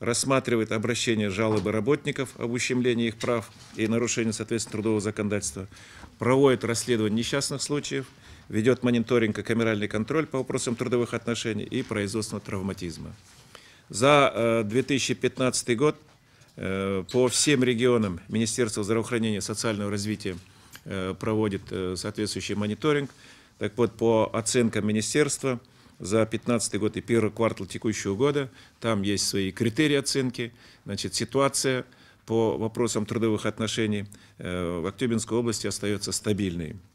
рассматривает обращения жалобы работников об ущемлении их прав и нарушении, соответственно, трудового законодательства, проводит расследование несчастных случаев, ведет мониторинг и камеральный контроль по вопросам трудовых отношений и производственного травматизма. За 2015 э, год э, по всем регионам Министерство здравоохранения и социального развития э, проводит соответствующий мониторинг. Так вот, по оценкам министерства – за 2015 год и первый квартал текущего года. Там есть свои критерии оценки, значит, ситуация по вопросам трудовых отношений э, в Актюбинской области остается стабильной.